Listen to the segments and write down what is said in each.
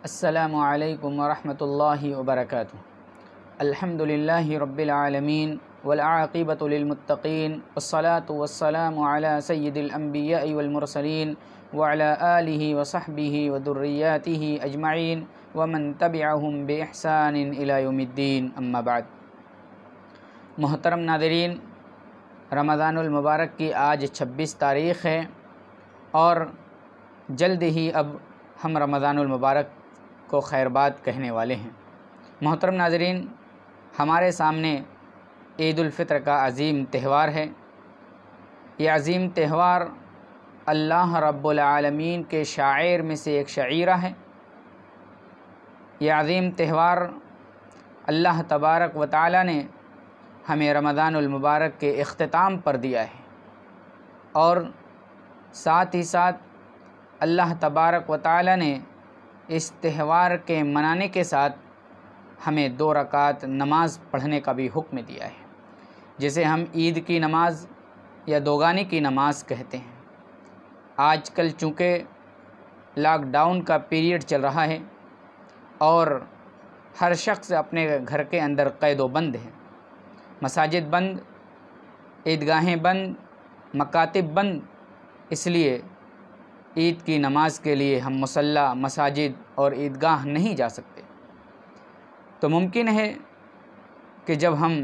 السلام عليكم ورحمة الله وبركاته الحمد لله رب العالمين والعاقبة للمتقين والصلاة والسلام على سيد الأنبياء والمرسلين وعلى آله وصحبه وذرياته أجمعين ومن تبعهم بإحسان إلى يوم الدين أما بعد محترم ناظرین Nadreen रमज़ानमबारक की आज 26 ہے اور جلد ہی اب ہم رمضان المبارک को खैरबाद कहने वाले हैं मोहतरम नाजरीन हमारे सामने ईदालफ़ितर का अज़ीम त्यौहार है ये अज़ीम त्यौहार अल्लाह रब्लमीन के शायर में से एक शायरा है यह अज़ीम त्यौहार अल्लाह तबारक व ताली ने हमें रमज़ानमबारक के अख्ताम पर दिया है और साथ ही साथ अल्लाह तबारक व ताली ने इस त्यौहार के मनाने के साथ हमें दो रकात नमाज पढ़ने का भी हुक्म दिया है जिसे हम ईद की नमाज या दोगानी की नमाज कहते हैं आजकल चूँकि लॉकडाउन का पीरियड चल रहा है और हर शख्स अपने घर के अंदर कैदो बंद है मसाजिद बंद ईदगाहें बंद मकातब बंद इसलिए ईद की नमाज़ के लिए हम मसल्ला मसाजिद और ईदगाह नहीं जा सकते तो मुमकिन है कि जब हम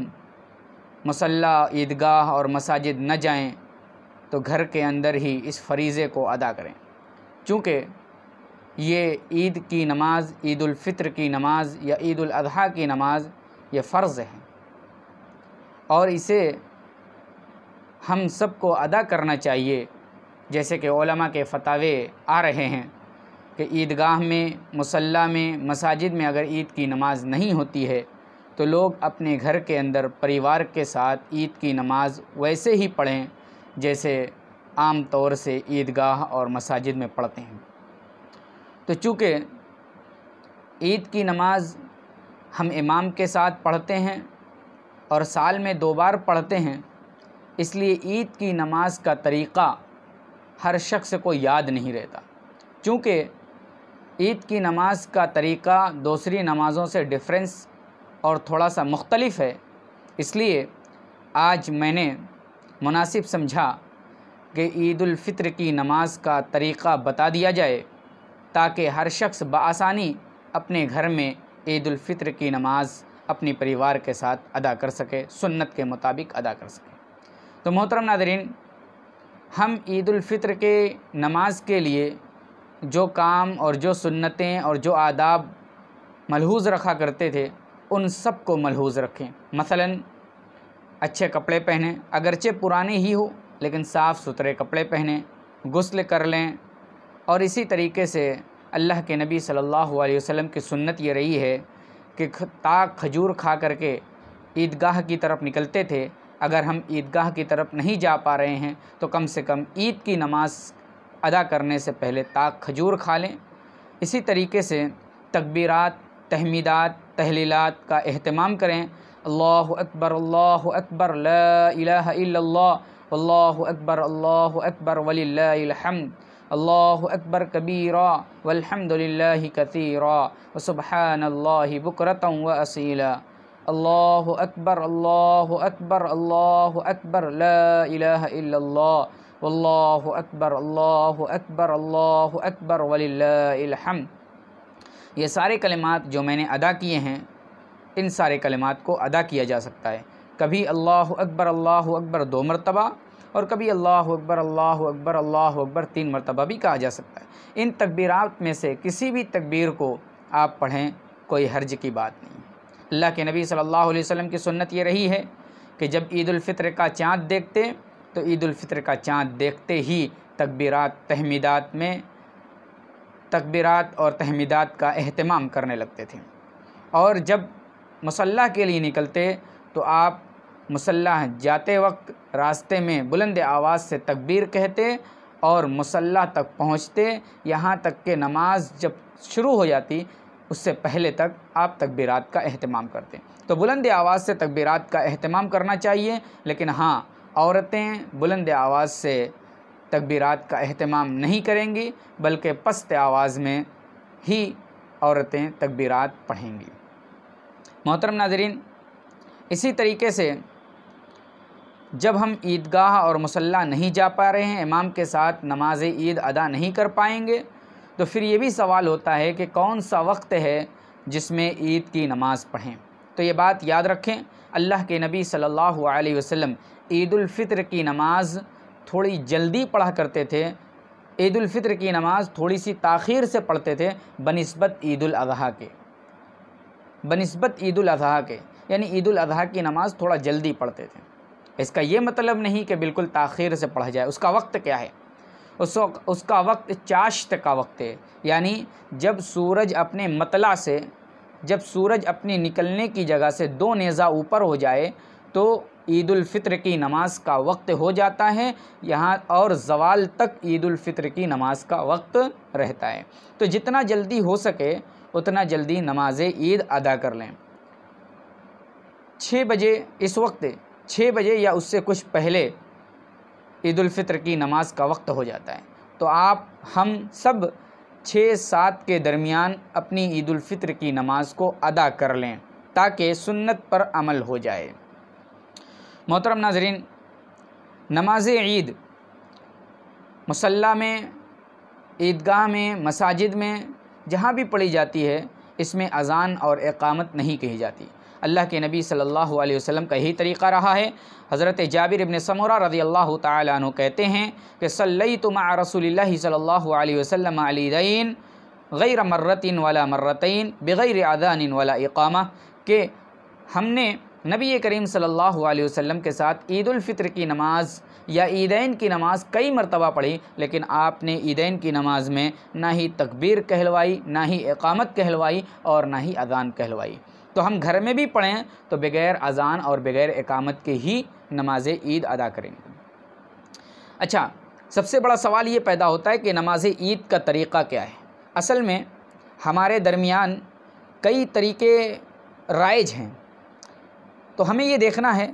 मसल्ला ईदगाह और मसाजिद न जाएं तो घर के अंदर ही इस फरीज़े को अदा करें चूँकि ये ईद की नमाज़ ईदालफ़ित्र की नमाज़ या ईद ईदाजी की नमाज़ ये फ़र्ज़ है और इसे हम सबको अदा करना चाहिए जैसे कि ओलमा के फतावे आ रहे हैं कि ईदगाह में मुसल्ला में मसाजिद में अगर ईद की नमाज़ नहीं होती है तो लोग अपने घर के अंदर परिवार के साथ ईद की नमाज़ वैसे ही पढ़ें जैसे आम तौर से ईदगाह और मसाजिद में पढ़ते हैं तो चूँकि ईद की नमाज़ हम इमाम के साथ पढ़ते हैं और साल में दो बार पढ़ते हैं इसलिए ईद की नमाज़ का तरीक़ा हर शख्स को याद नहीं रहता क्योंकि ईद की नमाज़ का तरीक़ा दूसरी नमाज़ों से डिफरेंस और थोड़ा सा मुख्तलफ़ है इसलिए आज मैंने मुनासिब समझा कि ईदालफ़ित्र की नमाज का तरीक़ा बता दिया जाए ताकि हर शख्स बसानी अपने घर में ईदालफ़ित्र की नमाज़ अपने परिवार के साथ अदा कर सके सुन्नत के मुताबिक अदा कर सके तो मोहतरम नादरीन हम ईदालफ़ित्र के नमाज के लिए जो काम और जो सुन्नतें और जो आदाब मलहूज़ रखा करते थे उन सब को मलहूज़ रखें मसलन अच्छे कपड़े पहने अगरचे पुराने ही हो लेकिन साफ़ सुथरे कपड़े पहने गुस्ल कर लें और इसी तरीके से अल्लाह के नबी सल्लल्लाहु अलैहि वसल्लम की सुन्नत ये रही है कि ताक खजूर खा करके ईदगाह की तरफ निकलते थे अगर हम ईदगाह की तरफ नहीं जा पा रहे हैं तो कम से कम ईद की नमाज़ अदा करने से पहले ताक खजूर खा लें इसी तरीके से तकबीरात तहमीदात तहलीलात का अहतमाम करें अल्लाह अकबर अल्लाह अकबर अल्लाह अकबर अल्लाह अकबर वलीम अल्लाह अकबर कबीरा वलहमदिल्ला कसीरा वसुबहान बकरता व असीला अल्लाह अकबर अल्लाह अकबर अल्लाह अकबर ला इलाह इल्लल्लाह वल्लाहु अकबर अल्लाह अकबर अल्लाह अकबर वलिल्लाहिल्हम ये सारे कलमात जो मैंने अदा किए हैं इन सारे कलमात को अदा किया जा सकता है कभी अल्लाह अकबर अल्लाह अकबर दो मरतबा और कभी अल्लाह अकबर अल्लाह अकबर अल्लाह अकबर तीन मरतबा भी कहा जा सकता है इन तकबीरात में से किसी भी तकबीर को आप पढ़ें कोई हर्ज की बात नहीं अल्लाह के नबी सल्लल्लाहु अलैहि वसल्लम की सुन्नत ये रही है कि जब ईदालफ़ितर का चाँद देखते तो ईदालफ़ितर का चाँद देखते ही तकबीरात तहमीदात में तकबीरात और तहमीदात का अहतमाम करने लगते थे और जब मुसल्ह के लिए निकलते तो आप मसल्ला जाते वक्त रास्ते में बुलंद आवाज़ से तकबीर कहते और मुसल्ह तक पहुँचते यहाँ तक के नमाज जब शुरू हो जाती उससे पहले तक आप तकबीरात का अहतमाम करते हैं तो बुलंद आवाज़ से तकबीरात का अहतमाम करना चाहिए लेकिन हाँ औरतें बुलंद आवाज़ से तकबीरात का अहतमाम नहीं करेंगी बल्कि पस्त आवाज़ में ही औरतें तकबीरात पढ़ेंगी मोहतरम नाजरीन इसी तरीके से जब हम ईदगाह और मसल्ला नहीं जा पा रहे हैं इमाम के साथ नमाज ईद अदा नहीं कर पाएंगे तो फिर ये भी सवाल होता है कि कौन सा वक्त है जिसमें ईद की नमाज़ पढ़ें तो ये बात याद रखें अल्लाह के नबी सल्लल्लाहु अलैहि वसल्लम ईदालफ़ितर की नमाज़ थोड़ी जल्दी पढ़ा करते थे ईदालफ़ितर की नमाज़ थोड़ी सी ताखीर से पढ़ते थे बनस्बत ईदाजी के बनस्बत ईदाजी के यानी ईदाजी की नमाज़ थोड़ा जल्दी पढ़ते थे इसका ये मतलब नहीं कि बिल्कुल ताखीर से पढ़ा जाए उसका वक्त क्या है उस उसका वक्त चाश्त का वक्त है यानी जब सूरज अपने मतला से जब सूरज अपने निकलने की जगह से दो नेज़ा ऊपर हो जाए तो ईदालफ़ितर की नमाज़ का वक्त हो जाता है यहाँ और जवाल तक ईदालफ़ितर की नमाज़ का वक्त रहता है तो जितना जल्दी हो सके उतना जल्दी नमाज ईद अदा कर लें छः बजे इस वक्त छः बजे या उससे कुछ पहले ईदालफ़ितर की नमाज का वक्त हो जाता है तो आप हम सब छः सात के दरमियान अपनी ईदालफ़ितर की नमाज को अदा कर लें ताकि सुन्नत पर अमल हो जाए मोहतरम नाजरीन नमाज ईद मसल्ला में ईदगाह में मसाजिद में जहाँ भी पढ़ी जाती है इसमें अजान और एकामत नहीं कही जाती अल्लाह के नबी सल्लल्लाहु अलैहि वसल्लम का यही तरीक़ा रहा है हज़रत जाबिर इब्ने समरा रज़ी अल्लाह तु कहते हैं कि सल्लई तुम रसोल्ला सल्ला वसम अलीदीन गैर मर्रतिन वाला मर्रतिन बग़ैर आदान वाला इकामा के हमने नबी करीम सल्लल्लाहु अलैहि वसल्लम के साथ ईदालफ़ितर की नमाज़ या ईदैन की नमाज़ कई मरतबा पढ़ी लेकिन आपने ईदैन की नमाज़ में ना ही तकबीर कहलवाई ना ही इकामत कहलवाई और ना ही अदान कहलवाई तो हम घर में भी पढ़ें तो बग़ैर अजान और बग़ैर एकामत के ही नमाज ईद अदा करेंगे अच्छा सबसे बड़ा सवाल ये पैदा होता है कि नमाज ईद का तरीक़ा क्या है असल में हमारे दरमियान कई तरीके राइज हैं तो हमें ये देखना है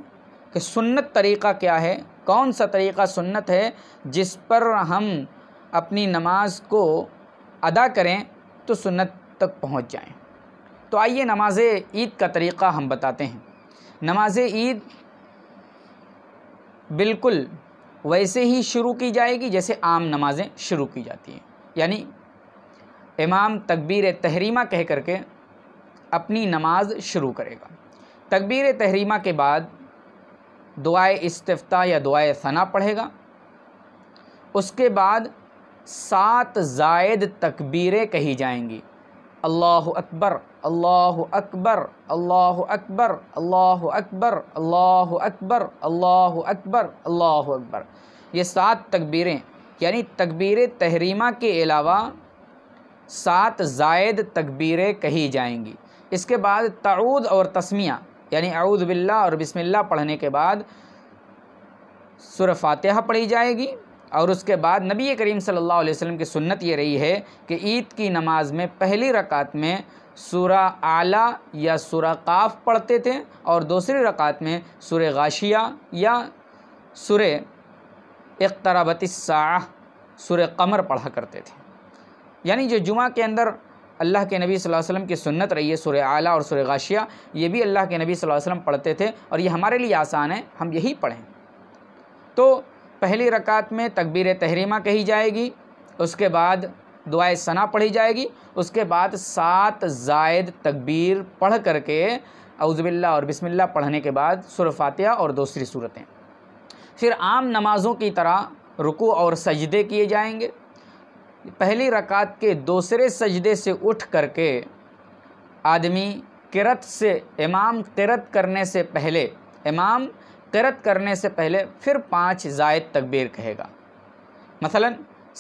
कि सुन्नत तरीक़ा क्या है कौन सा तरीक़ा सुन्नत है जिस पर हम अपनी नमाज को अदा करें तो सुन्नत तक पहुंच जाएं तो आइए नमाज ईद का तरीक़ा हम बताते हैं नमाज ईद बिल्कुल वैसे ही शुरू की जाएगी जैसे आम नमाज़ें शुरू की जाती हैं यानी इमाम तकबीर तहरीमा कह कर के अपनी नमाज शुरू करेगा तकबीर तहरीमा के बाद दुआए इस्तफ़ा या दुआए सना पढ़ेगा उसके बाद सात जायद तकबीरें कही जाएंगी अल्लाह अकबर अल्लाह अकबर अल्लाह अकबर अल्लाह अकबर अल्लाह अकबर अल्लाह अकबर अल्लाह अकबर ये सात तकबीरें यानी तकबीर तहरीमा के अलावा सात जायद तकबीरें कही जाएंगी इसके बाद तऊद और तस्मिया यानी अऊद बिल्ला और बिस्मिल्ला पढ़ने के बाद सुर फातिहा पढ़ी जाएगी और उसके बाद नबी करीम सल्लल्लाहु अलैहि वसल्लम की सुन्नत ये रही है कि ईद की नमाज़ में पहली रकात में सूरा आला या सूरा काफ़ पढ़ते थे और दूसरी रकात में सूर गाशिया या सुर इकतरबतः सुर कमर पढ़ा करते थे यानी जो जुमा के अंदर अल्लाह के नबी सल्लल्लाहु अलैहि वसल्लम की सुन्नत रही है सुर आला और सुर गाशिया ये भी अल्लाह के नबी सल्लल्लाहु अलैहि वसल्लम पढ़ते थे और ये हमारे लिए आसान है हम यही पढ़ें तो पहली रकात में तकबीर तहरीमा कही जाएगी उसके बाद दुआ सना पढ़ी जाएगी उसके बाद सात जायद तकबीर पढ़ करके अउज़बिल्ला और बिसमिल्ला पढ़ने के बाद सुरफातिया और दूसरी सूरतें फिर आम नमाज़ों की तरह रुकू और सजदे किए जाएंगे पहली रकात के दूसरे सजदे से उठ करके आदमी किरत से इमाम किरत करने से पहले इमाम किरत करने से पहले फिर पांच जायद तकबीर कहेगा मसलन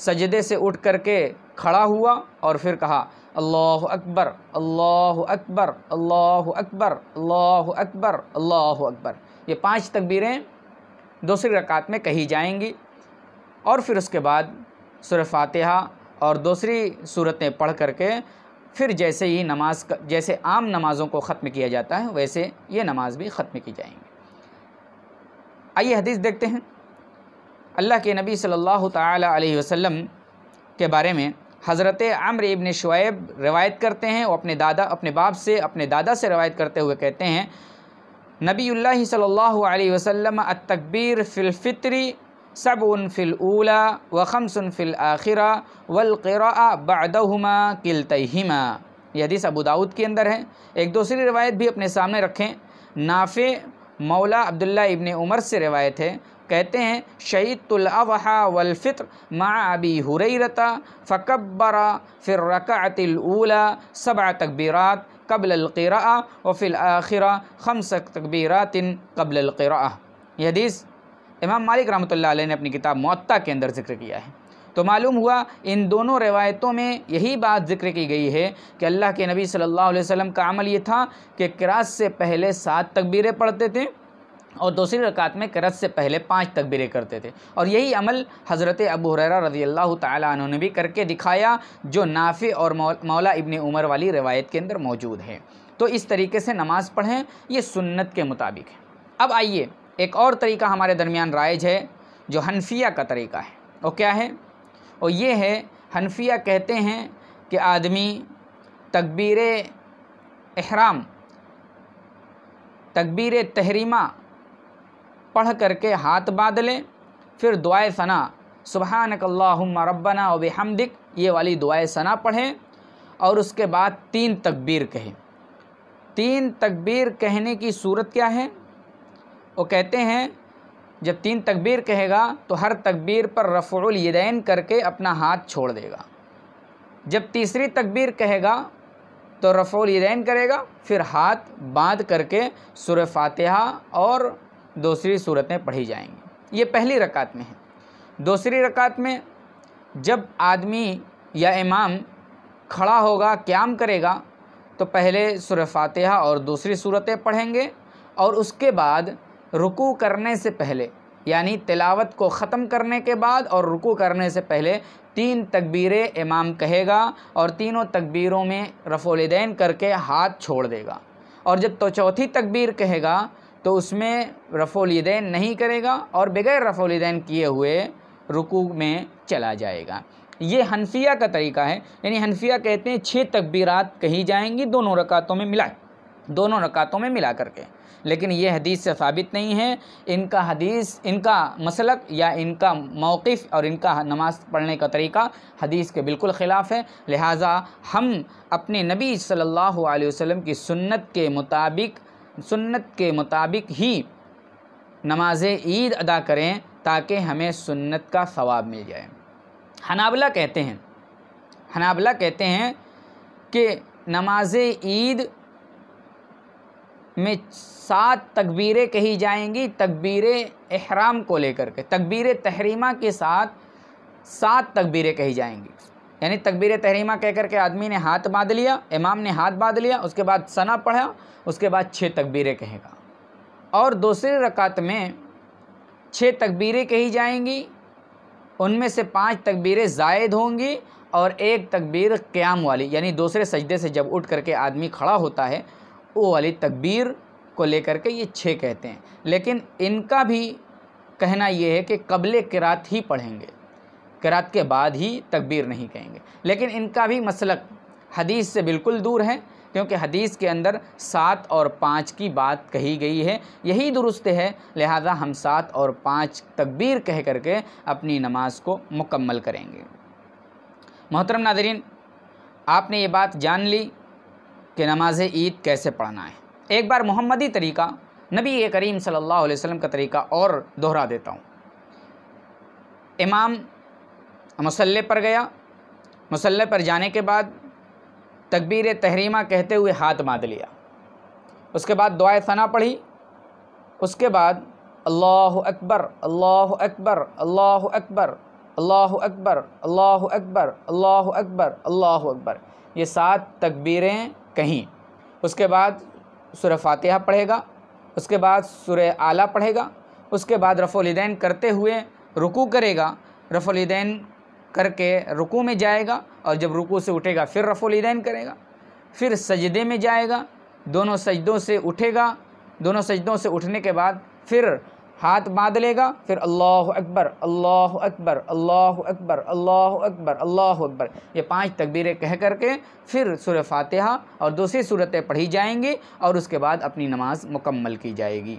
सजदे से उठ करके खड़ा हुआ और फिर कहा अल्लाह अकबर अल्लाह अकबर अल्लाह अकबर अल्लाह अकबर अल्लाह अकबर ये पांच तकबीरें दूसरी रकात में कही जाएंगी और फिर उसके बाद सुर फातिहा और दूसरी सूरतें पढ़ करके फिर जैसे ही नमाज जैसे आम नमाज़ों को ख़त्म किया जाता है वैसे ये नमाज़ भी ख़त्म की जाएंगी आइए हदीस देखते हैं अल्लाह के नबी सल्लल्लाहु ताला अलैहि वसल्लम के बारे में हज़रत आम्र इबन शुएब रवायत करते हैं वो अपने दादा अपने बाप से अपने दादा से रवायत करते हुए कहते हैं नबी सल्लल्लाहु अलैहि वसल्लम तकबीर फ़िलफ़ित्री सब उन फ़िलूला व खमसन फ़िल आखिरा वलक़रा किल तहिमा यह हदीस अबू दाऊद के अंदर है एक दूसरी रवायत भी अपने सामने रखें नाफ़े मौला अब्दुल्ला इबन उमर से रवायत है कहते हैं शहीदुलवहा वलफ़ित्र मा अबी हुरैरता फ़कबरा फिर रकातिलूला सबा तकबीरत कबल व फिल आखिर खमस तकबीरातिन कबलक़रा यह हदीस इमाम मालिक रहमत ने अपनी किताब मत्ता के अंदर जिक्र किया है तो मालूम हुआ इन दोनों रवायतों में यही बात जिक्र की गई है कि अल्लाह के नबी सल्लल्लाहु अलैहि वसल्लम का अमल ये था कि किरात से पहले सात तकबीरें पढ़ते थे और दूसरी रकात में करत से पहले पांच तकबीरें करते थे और यही अमल हज़रत अबू हुरैरा रज़ी अल्लाह तु ने भी करके दिखाया जो नाफ़े और मौला इब्ने उमर वाली रवायत के अंदर मौजूद है तो इस तरीके से नमाज़ पढ़ें ये सुन्नत के मुताबिक है अब आइए एक और तरीका हमारे दरमियान राइज है जो हनफिया का तरीका है वो क्या है और ये है हनफिया कहते हैं कि आदमी तकबीर अहराम तकबीर तहरीमा पढ़ करके हाथ बाँध लें फिर दुआ सना नकल्ला रबना वब हमदिक ये वाली दुआ सना पढ़ें और उसके बाद तीन तकबीर कहें तीन तकबीर कहने की सूरत क्या है वो कहते हैं जब तीन तकबीर कहेगा तो हर तकबीर पर रफ़ुल यदैन करके अपना हाथ छोड़ देगा जब तीसरी तकबीर कहेगा तो रफ़ुल यदैन करेगा फिर हाथ बांध करके सुर फातिहा और दूसरी सूरतें पढ़ी जाएंगी ये पहली रकात में है दूसरी रकात में जब आदमी या इमाम खड़ा होगा क्याम करेगा तो पहले सुर फातिहा और दूसरी सूरतें पढ़ेंगे और उसके बाद रुकू करने से पहले यानी तिलावत को ख़त्म करने के बाद और रुकू करने से पहले तीन तकबीरें इमाम कहेगा और तीनों तकबीरों में रफ़ोलदैन करके हाथ छोड़ देगा और जब तो चौथी तकबीर कहेगा तो उसमें रफ़ोलदैन नहीं करेगा और बगैर रफ़ोलदैन किए हुए रुकू में चला जाएगा ये हनफिया का तरीका है यानी हनफिया कहते हैं छः तकबीरात कही जाएंगी दोनों रकातों में मिला दोनों रकातों में मिला करके लेकिन ये हदीस से साबित नहीं है इनका हदीस इनका मसलक या इनका मौक़ और इनका नमाज़ पढ़ने का तरीका हदीस के बिल्कुल ख़िलाफ़ है लिहाजा हम अपने नबी सल्लल्लाहु अलैहि वसल्लम की सुन्नत के मुताबिक सुन्नत के मुताबिक ही नमाज ईद अदा करें ताकि हमें सुन्नत का सवाब मिल जाए हनाबला कहते हैं हनाबला कहते हैं कि नमाज ईद में सात तकबीरें कही जाएंगी तकबीर एहराम को लेकर के तकबीर तहरीमा के साथ सात तकबीरें कही जाएंगी यानी तकबीर तहरीमा कह के आदमी ने हाथ बांध लिया इमाम ने हाथ बांध लिया उसके बाद सना पढ़ा उसके बाद छः तकबीरें कहेगा और दूसरी रकात में छः तकबीरें कही जाएंगी उनमें से पांच तकबीरें जायद होंगी और एक तकबीर क़्याम वाली यानी दूसरे सजदे से जब उठ करके आदमी खड़ा होता है वो वाली तकबीर को लेकर के ये छः कहते हैं लेकिन इनका भी कहना ये है कि कबल किरात ही पढ़ेंगे किरात के बाद ही तकबीर नहीं कहेंगे लेकिन इनका भी मसलक हदीस से बिल्कुल दूर है क्योंकि हदीस के अंदर सात और पाँच की बात कही गई है यही दुरुस्त है लिहाजा हम सात और पाँच तकबीर कह करके अपनी नमाज को मुकम्मल करेंगे मोहतरम नादरीन आपने ये बात जान ली कि नमाज ईद कैसे पढ़ना है एक बार मोहम्मदी तरीका नबी करीम सल्लल्लाहु अलैहि वसल्लम का तरीका और दोहरा देता हूँ इमाम मसल्ले पर गया मसल्ले पर जाने के बाद तकबीर तहरीमा कहते हुए हाथ बांध लिया उसके बाद दुआ सना पढ़ी उसके बाद अल्लाह अकबर अल्लाह अकबर अल्लाह अकबर अल्लाह अकबर अल्लाह अकबर अल्लाह अकबर अल्लाह अकबर ये सात तकबीरें कहीं उसके बाद सुर फातह पढ़ेगा उसके बाद सुर आला पढ़ेगा उसके बाद रफोलदैन करते हुए रुकू करेगा रफ़ोलिदैन करके रुकू में जाएगा और जब रुकू से उठेगा फिर रफोलदैन करेगा फिर सजदे में जाएगा दोनों सजदों से उठेगा दोनों सजदों से उठने के बाद फिर हाथ बांध लेगा फिर अल्लाह अकबर अल्लाह अकबर अल्लाह अकबर अल्लाह अकबर अल्लाह अकबर ये पांच तकबीरें कह करके फिर सुर फातिहा और दूसरी सूरतें पढ़ी जाएंगी और उसके बाद अपनी नमाज मुकम्मल की जाएगी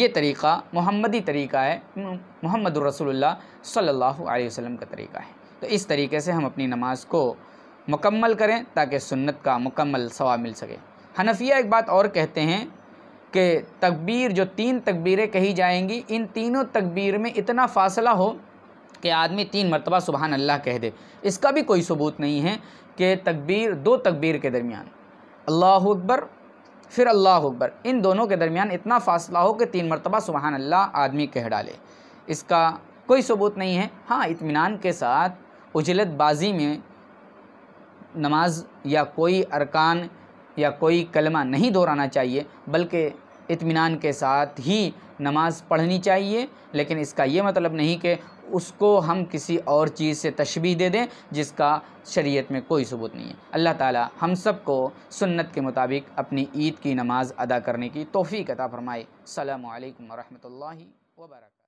ये तरीक़ा मोहम्मदी तरीका है मोहम्मद रसोल्ला सल्ला वसम का तरीका है तो इस तरीके से हम अपनी नमाज को मुकम्मल करें ताकि सुन्नत का मुकम्मल सवा मिल सके हनफिया एक बात और कहते हैं कि तकबीर जो तीन तकबीरें कही जाएंगी इन तीनों तकबीर में इतना फ़ासला हो कि आदमी तीन मरतबा सुबहान अल्लाह कह दे इसका भी कोई सबूत नहीं है कि तकबीर दो तकबीर के दरमियान अल्लाह अकबर फिर अल्लाह अकबर इन दोनों के दरमियान इतना फ़ासला हो कि तीन मरतबा सुबहान अल्लाह आदमी कह डाले इसका कोई सबूत नहीं है हाँ इतमान के साथ उजलत बाजी में नमाज या कोई अरकान या कोई कलमा नहीं दोहराना चाहिए बल्कि इत्मीनान के साथ ही नमाज़ पढ़नी चाहिए लेकिन इसका ये मतलब नहीं कि उसको हम किसी और चीज़ से तशबी दे दें जिसका शरीयत में कोई सबूत नहीं है अल्लाह ताला हम सब को सुन्नत के मुताबिक अपनी ईद की नमाज़ अदा करने की तोफ़ी अता फ़रमाए अल्लाम वरहि वर्क